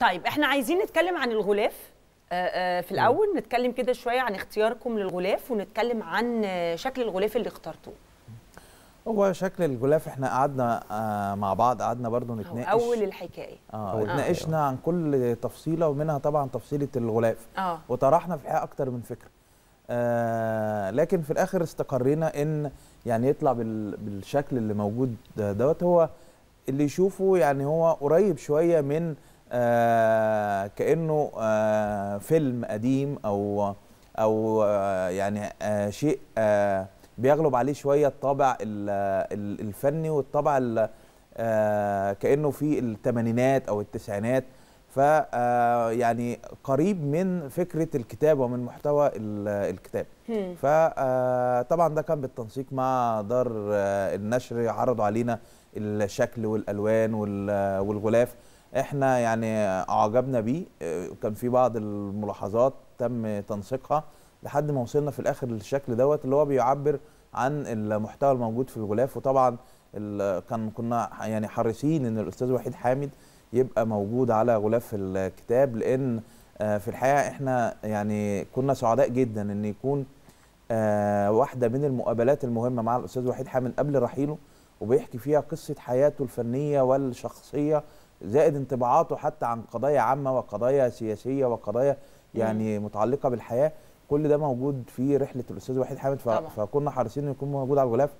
طيب احنا عايزين نتكلم عن الغلاف آه، آه، في الاول نتكلم كده شويه عن اختياركم للغلاف ونتكلم عن شكل الغلاف اللي اخترتوه هو شكل الغلاف احنا قعدنا آه، مع بعض قعدنا برضو نتناقش اول الحكايه اه اتناقشنا آه. عن كل تفصيله ومنها طبعا تفصيله الغلاف آه. وطرحنا في الحقيقه اكتر من فكره آه لكن في الاخر استقرينا ان يعني يطلع بالشكل اللي موجود دوت هو اللي يشوفه يعني هو قريب شويه من آه، كانه آه، فيلم قديم او او آه، يعني شيء بيغلب عليه شويه الطابع الفني والطابع كانه في الثمانينات او التسعينات ف يعني قريب من فكره الكتاب ومن محتوى الكتاب فطبعا ده كان بالتنسيق مع دار النشر عرضوا علينا الشكل والالوان والغلاف احنا يعني اعجبنا بيه آه، كان في بعض الملاحظات تم تنسيقها لحد ما وصلنا في الاخر للشكل دوت اللي هو بيعبر عن المحتوى الموجود في الغلاف وطبعا كان كنا يعني حريصين ان الاستاذ وحيد حامد يبقى موجود على غلاف الكتاب لان آه، في الحقيقه احنا يعني كنا سعداء جدا ان يكون آه، واحده من المقابلات المهمه مع الاستاذ وحيد حامد قبل رحيله وبيحكي فيها قصه حياته الفنيه والشخصيه زائد انطباعاته حتى عن قضايا عامه وقضايا سياسيه وقضايا يعني مم. متعلقه بالحياه كل ده موجود في رحله الاستاذ وحيد حامد فكنا حريصين انه يكون موجود على الغلاف